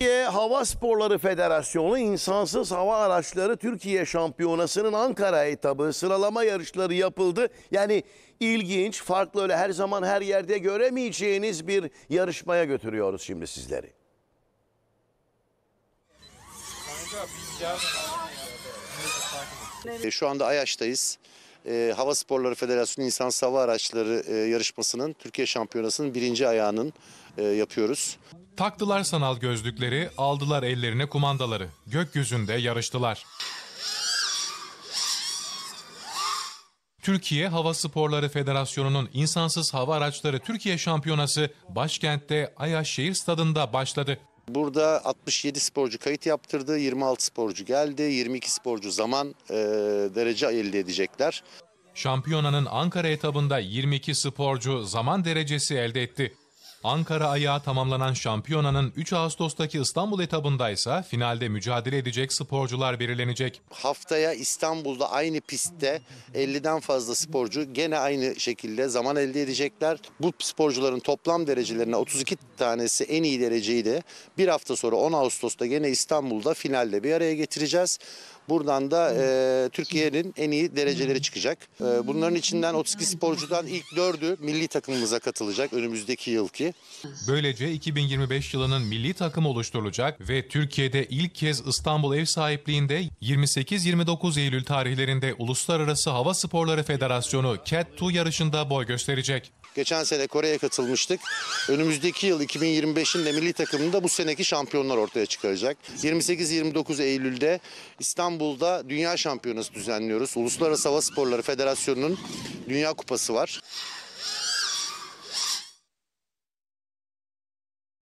Türkiye Hava Sporları Federasyonu insansız hava araçları Türkiye Şampiyonası'nın Ankara etabı sıralama yarışları yapıldı. Yani ilginç, farklı öyle her zaman her yerde göremeyeceğiniz bir yarışmaya götürüyoruz şimdi sizleri. Şu anda Ayaş'tayız e, Hava Sporları Federasyonu İnsan Hava Araçları e, yarışmasının Türkiye Şampiyonası'nın birinci ayağının e, yapıyoruz. Taktılar sanal gözlükleri, aldılar ellerine kumandaları. Gökyüzünde yarıştılar. Türkiye Hava Sporları Federasyonu'nun insansız hava araçları Türkiye Şampiyonası başkentte Ayaşehir Stadında başladı. Burada 67 sporcu kayıt yaptırdı, 26 sporcu geldi, 22 sporcu zaman e, derece elde edecekler. Şampiyonanın Ankara etabında 22 sporcu zaman derecesi elde etti. Ankara ayağı tamamlanan şampiyonanın 3 Ağustos'taki İstanbul etabında ise finalde mücadele edecek sporcular belirlenecek. Haftaya İstanbul'da aynı pistte 50'den fazla sporcu gene aynı şekilde zaman elde edecekler. Bu sporcuların toplam derecelerine 32 tanesi en iyi dereceydi. bir hafta sonra 10 Ağustos'ta gene İstanbul'da finalde bir araya getireceğiz. Buradan da e, Türkiye'nin en iyi dereceleri çıkacak. E, bunların içinden 32 sporcudan ilk 4'ü milli takımımıza katılacak önümüzdeki yılki. Böylece 2025 yılının milli takımı oluşturulacak ve Türkiye'de ilk kez İstanbul ev sahipliğinde 28-29 Eylül tarihlerinde Uluslararası Hava Sporları Federasyonu CAT 2 yarışında boy gösterecek. Geçen sene Kore'ye katılmıştık. Önümüzdeki yıl 2025'in de milli takımını da bu seneki şampiyonlar ortaya çıkaracak. 28-29 Eylül'de İstanbul'da Dünya Şampiyonası düzenliyoruz. Uluslararası Hava Sporları Federasyonu'nun Dünya Kupası var.